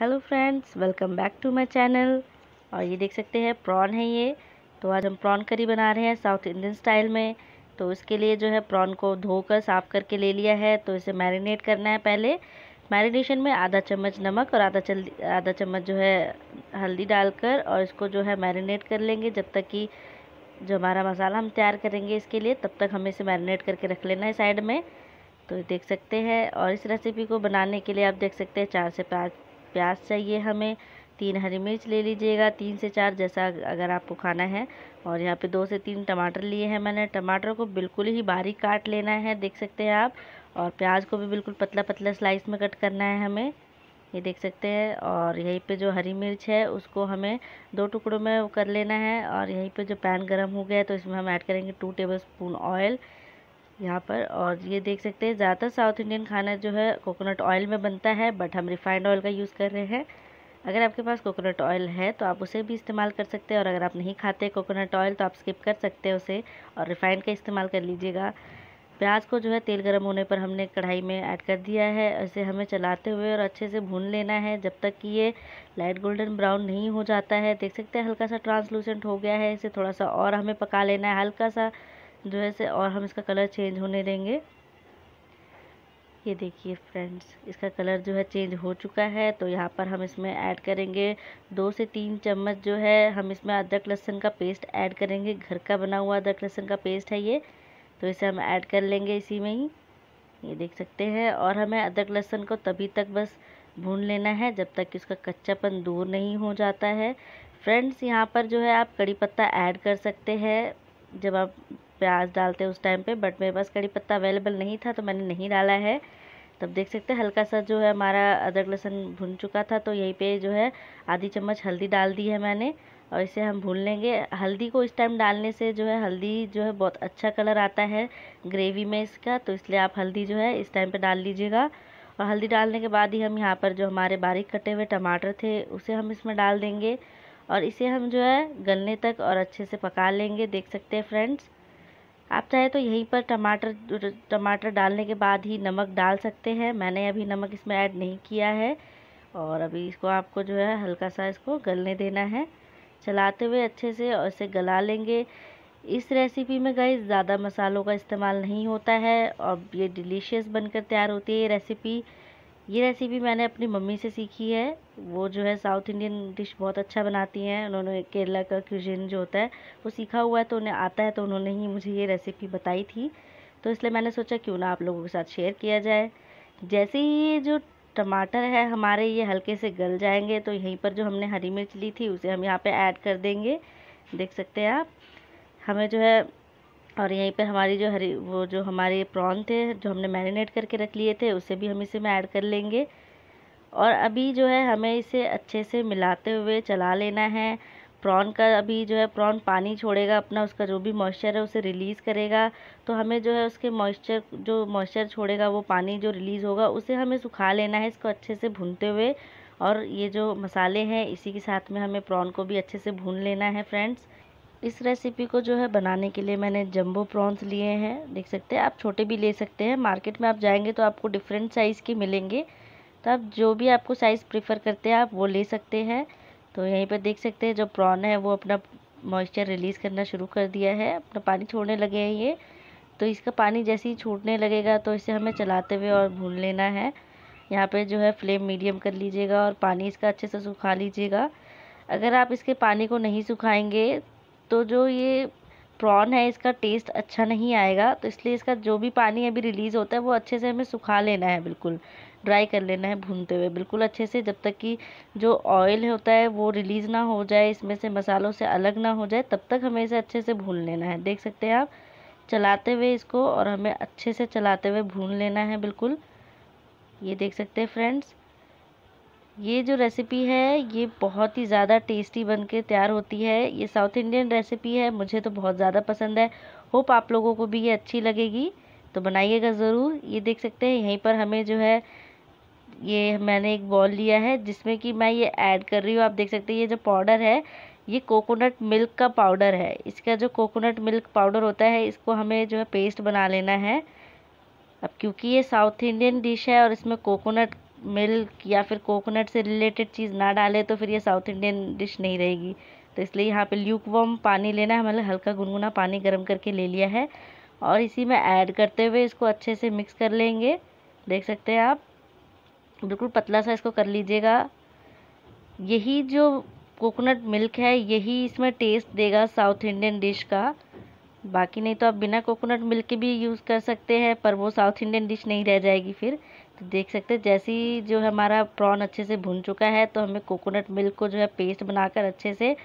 hello friends welcome back to my channel और ये देख सकते हैं प्रॉन है ये तो आज हम प्रॉन करी बना रहे हैं साउथ इंडियन स्टाइल में तो इसके लिए जो है प्रॉन को धोकर साफ़ करके ले लिया है तो इसे मैरिनेट करना है पहले मैरिनेशन में आधा चम्मच नमक और आधा चल आधा चम्मच जो है हल्दी डालकर और इसको जो है मैरिनेट कर लेंगे जब तक कि जो हमारा मसाला हम तैयार करेंगे इसके लिए तब तक हमें इसे मैरिनेट करके रख लेना है साइड में तो देख सकते हैं और इस रेसिपी को बनाने के लिए आप देख सकते हैं चार से पाँच प्याज चाहिए हमें तीन हरी मिर्च ले लीजिएगा तीन से चार जैसा अगर आपको खाना है और यहाँ पे दो से तीन टमाटर लिए हैं मैंने टमाटर को बिल्कुल ही बारीक काट लेना है देख सकते हैं आप और प्याज को भी बिल्कुल पतला पतला स्लाइस में कट करना है हमें ये देख सकते हैं और यहीं पे जो हरी मिर्च है उसको हमें दो टुकड़ों में कर लेना है और यहीं पे जो पैन गर्म हो गया है तो इसमें हम ऐड करेंगे टू टेबल स्पून ऑयल यहाँ पर और ये देख सकते हैं ज़्यादातर साउथ इंडियन खाना जो है कोकोनट ऑयल में बनता है बट हम रिफाइंड ऑयल का यूज़ कर रहे हैं अगर आपके पास कोकोनट ऑयल है तो आप उसे भी इस्तेमाल कर सकते हैं और अगर आप नहीं खाते कोकोनट ऑयल तो आप स्किप कर सकते हैं उसे और रिफाइंड का इस्तेमाल कर लीजिएगा प्याज को जो है तेल गर्म होने पर हमने कढ़ाई में ऐड कर दिया है इसे हमें चलाते हुए और अच्छे से भून लेना है जब तक कि ये लाइट गोल्डन ब्राउन नहीं हो जाता है देख सकते हैं हल्का सा ट्रांसलूसेंट हो गया है इसे थोड़ा सा और हमें पका लेना है हल्का सा जो है से और हम इसका कलर चेंज होने देंगे ये देखिए फ्रेंड्स इसका कलर जो है चेंज हो चुका है तो यहाँ पर हम इसमें ऐड करेंगे दो से तीन चम्मच जो है हम इसमें अदरक लहसुन का पेस्ट ऐड करेंगे घर का बना हुआ अदरक लहसुन का पेस्ट है ये तो इसे हम ऐड कर लेंगे इसी में ही ये देख सकते हैं और हमें अदरक लहसुन को तभी तक बस भून लेना है जब तक कि उसका कच्चापन दूर नहीं हो जाता है फ्रेंड्स यहाँ पर जो है आप कड़ी पत्ता ऐड कर सकते हैं जब आप प्याज डालते उस टाइम पे बट मेरे पास कड़ी पत्ता अवेलेबल नहीं था तो मैंने नहीं डाला है तब देख सकते हैं हल्का सा जो है हमारा अदरक लहसुन भुन चुका था तो यहीं पे जो है आधी चम्मच हल्दी डाल दी है मैंने और इसे हम भून लेंगे हल्दी को इस टाइम डालने से जो है हल्दी जो है बहुत अच्छा कलर आता है ग्रेवी में इसका तो इसलिए आप हल्दी जो है इस टाइम पर डाल लीजिएगा और हल्दी डालने के बाद ही हम यहाँ पर जो हमारे बारीक कटे हुए टमाटर थे उसे हम इसमें डाल देंगे और इसे हम जो है गलने तक और अच्छे से पका लेंगे देख सकते हैं फ्रेंड्स आप चाहे तो यहीं पर टमाटर टमाटर डालने के बाद ही नमक डाल सकते हैं मैंने अभी नमक इसमें ऐड नहीं किया है और अभी इसको आपको जो है हल्का सा इसको गलने देना है चलाते हुए अच्छे से और इसे गला लेंगे इस रेसिपी में गई ज़्यादा मसालों का इस्तेमाल नहीं होता है और ये डिलीशियस बनकर तैयार होती है ये रेसिपी ये रेसिपी मैंने अपनी मम्मी से सीखी है वो जो है साउथ इंडियन डिश बहुत अच्छा बनाती हैं उन्होंने केरला का क्यूजिन जो होता है वो सीखा हुआ है तो उन्हें आता है तो उन्होंने ही मुझे ये रेसिपी बताई थी तो इसलिए मैंने सोचा क्यों ना आप लोगों के साथ शेयर किया जाए जैसे ही ये जो टमाटर है हमारे ये हल्के से गल जाएंगे तो यहीं पर जो हमने हरी मिर्च ली थी उसे हम यहाँ पर ऐड कर देंगे देख सकते हैं आप हमें जो है और यहीं पर हमारी जो हरी वो जो हमारे प्रॉन थे जो हमने मैरिनेट करके रख लिए थे उसे भी हम इसी में ऐड कर लेंगे और अभी जो है हमें इसे अच्छे से मिलाते हुए चला लेना है प्रॉन का अभी जो है प्रॉन पानी छोड़ेगा अपना उसका जो भी मॉइस्चर है उसे रिलीज़ करेगा तो हमें जो है उसके मॉइस्चर जो मॉइस्चर छोड़ेगा वो पानी जो रिलीज़ होगा उसे हमें सुखा लेना है इसको अच्छे से भूनते हुए और ये जो मसाले हैं इसी के साथ में हमें प्रॉन को भी अच्छे से भून लेना है फ्रेंड्स इस रेसिपी को जो है बनाने के लिए मैंने जंबो प्रॉन्स लिए हैं देख सकते हैं आप छोटे भी ले सकते हैं मार्केट में आप जाएंगे तो आपको डिफरेंट साइज़ के मिलेंगे तो आप जो भी आपको साइज़ प्रेफर करते हैं आप वो ले सकते हैं तो यहीं पर देख सकते हैं जो प्रॉन है वो अपना मॉइस्चर रिलीज़ करना शुरू कर दिया है अपना पानी छोड़ने लगे हैं ये तो इसका पानी जैसे ही छूटने लगेगा तो इसे हमें चलाते हुए और भून लेना है यहाँ पे जो है फ्लेम मीडियम कर लीजिएगा और पानी इसका अच्छे से सुखा लीजिएगा अगर आप इसके पानी को नहीं सुखाएंगे तो जो ये प्रॉन है इसका टेस्ट अच्छा नहीं आएगा तो इसलिए इसका जो भी पानी अभी रिलीज़ होता है वो अच्छे से हमें सुखा लेना है बिल्कुल ड्राई कर लेना है भूनते हुए बिल्कुल अच्छे से जब तक कि जो ऑयल होता है वो रिलीज़ ना हो जाए इसमें से मसालों से अलग ना हो जाए तब तक हमें इसे अच्छे से भून लेना है देख सकते हैं आप चलाते हुए इसको और हमें अच्छे से चलाते हुए भून लेना है बिल्कुल ये देख सकते हैं फ्रेंड्स ये जो रेसिपी है ये बहुत ही ज़्यादा टेस्टी बन के तैयार होती है ये साउथ इंडियन रेसिपी है मुझे तो बहुत ज़्यादा पसंद है होप आप लोगों को भी ये अच्छी लगेगी तो बनाइएगा ज़रूर ये देख सकते हैं यहीं पर हमें जो है ये मैंने एक बॉल लिया है जिसमें कि मैं ये ऐड कर रही हूँ आप देख सकते हैं ये जो पाउडर है ये कोकोनट मिल्क का पाउडर है इसका जो कोकोनट मिल्क पाउडर होता है इसको हमें जो है पेस्ट बना लेना है अब क्योंकि ये साउथ इंडियन डिश है और इसमें कोकोनट मिल्क या फिर कोकोनट से रिलेटेड चीज़ ना डालें तो फिर ये साउथ इंडियन डिश नहीं रहेगी तो इसलिए यहाँ पे ल्यूक वॉम पानी लेना है मतलब हल्का गुनगुना पानी गर्म करके ले लिया है और इसी में ऐड करते हुए इसको अच्छे से मिक्स कर लेंगे देख सकते हैं आप बिल्कुल पतला सा इसको कर लीजिएगा यही जो कोकोनट मिल्क है यही इसमें टेस्ट देगा साउथ इंडियन डिश का बाकी नहीं तो आप बिना कोकोनट मिल्क के भी यूज़ कर सकते हैं पर वो साउथ इंडियन डिश नहीं रह जाएगी फिर तो देख सकते हैं जैसे ही जो है हमारा प्रॉन अच्छे से भुन चुका है तो हमें कोकोनट मिल्क को जो है पेस्ट बनाकर अच्छे से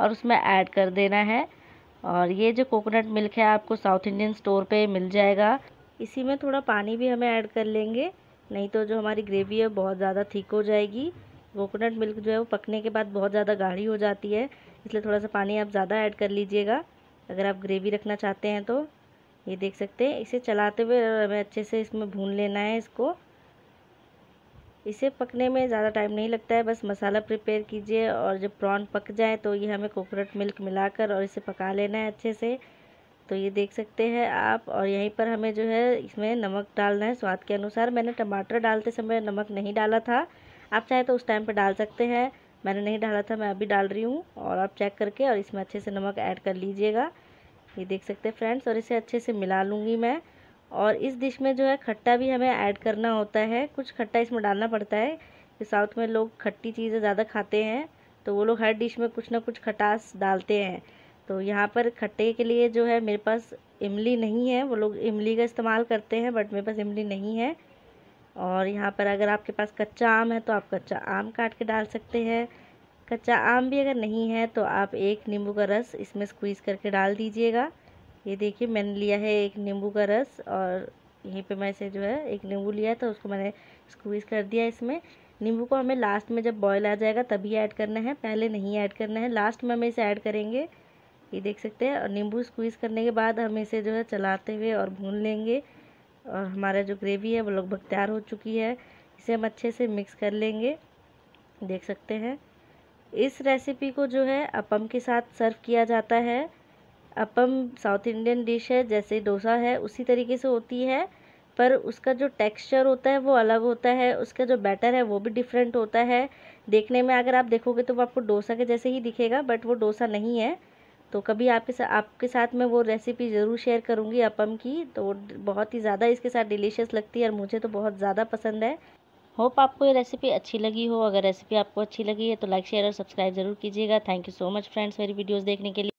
और उसमें ऐड कर देना है और ये जो कोकोनट मिल्क है आपको साउथ इंडियन स्टोर पे मिल जाएगा इसी में थोड़ा पानी भी हमें ऐड कर लेंगे नहीं तो जो हमारी ग्रेवी है बहुत ज़्यादा थिक हो जाएगी कोकोनट मिल्क जो है वो पकने के बाद बहुत ज़्यादा गाढ़ी हो जाती है इसलिए थोड़ा सा पानी आप ज़्यादा ऐड कर लीजिएगा अगर आप ग्रेवी रखना चाहते हैं तो ये देख सकते हैं इसे चलाते हुए हमें अच्छे से इसमें भून लेना है इसको इसे पकने में ज़्यादा टाइम नहीं लगता है बस मसाला प्रिपेयर कीजिए और जब प्रॉन पक जाए तो ये हमें कोकोनट मिल्क मिलाकर और इसे पका लेना है अच्छे से तो ये देख सकते हैं आप और यहीं पर हमें जो है इसमें नमक डालना है स्वाद के अनुसार मैंने टमाटर डालते समय नमक नहीं डाला था आप चाहे तो उस टाइम पर डाल सकते हैं मैंने नहीं डाला था मैं अभी डाल रही हूँ और आप चेक करके और इसमें अच्छे से नमक ऐड कर लीजिएगा ये देख सकते हैं फ्रेंड्स और इसे अच्छे से मिला लूँगी मैं और इस डिश में जो है खट्टा भी हमें ऐड करना होता है कुछ खट्टा इसमें डालना पड़ता है कि साउथ में लोग खट्टी चीज़ें ज़्यादा खाते हैं तो वो लोग हर डिश में कुछ ना कुछ खटास डालते हैं तो यहाँ पर खट्टे के लिए जो है मेरे पास इमली नहीं है वो लोग इमली का इस्तेमाल करते हैं बट मेरे पास इमली नहीं है और यहाँ पर अगर आपके पास कच्चा आम है तो आप कच्चा आम काट के डाल सकते हैं कच्चा आम भी अगर नहीं है तो आप एक नींबू का रस इसमें स्क्वीज़ करके डाल दीजिएगा ये देखिए मैंने लिया है एक नींबू का रस और यहीं पे मैं इसे जो है एक नींबू लिया था उसको मैंने स्क्वीज़ कर दिया इसमें नींबू को हमें लास्ट में जब बॉयल आ जाएगा तभी ऐड करना है पहले नहीं ऐड करना है लास्ट में हम इसे ऐड करेंगे ये देख सकते हैं और नींबू स्क्वीज़ करने के बाद हम इसे जो है चलाते हुए और भून लेंगे और हमारा जो ग्रेवी है वो लगभग तैयार हो चुकी है इसे हम अच्छे से मिक्स कर लेंगे देख सकते हैं इस रेसिपी को जो है अपम के साथ सर्व किया जाता है अपम साउथ इंडियन डिश है जैसे डोसा है उसी तरीके से होती है पर उसका जो टेक्सचर होता है वो अलग होता है उसका जो बैटर है वो भी डिफरेंट होता है देखने में अगर आप देखोगे तो वो आपको डोसा के जैसे ही दिखेगा बट वो डोसा नहीं है तो कभी आपके साथ आपके साथ मैं वो रेसिपी ज़रूर शेयर करूँगी अपम की तो बहुत ही ज़्यादा इसके साथ डिलीशियस लगती है और मुझे तो बहुत ज़्यादा पसंद है होप आपको ये रेसिपी अच्छी लगी हो अगर रेसिपी आपको अच्छी लगी है तो लाइक शेयर और सब्सक्राइब जरूर कीजिएगा thank you so much friends मेरी वीडियोज़ देखने के लिए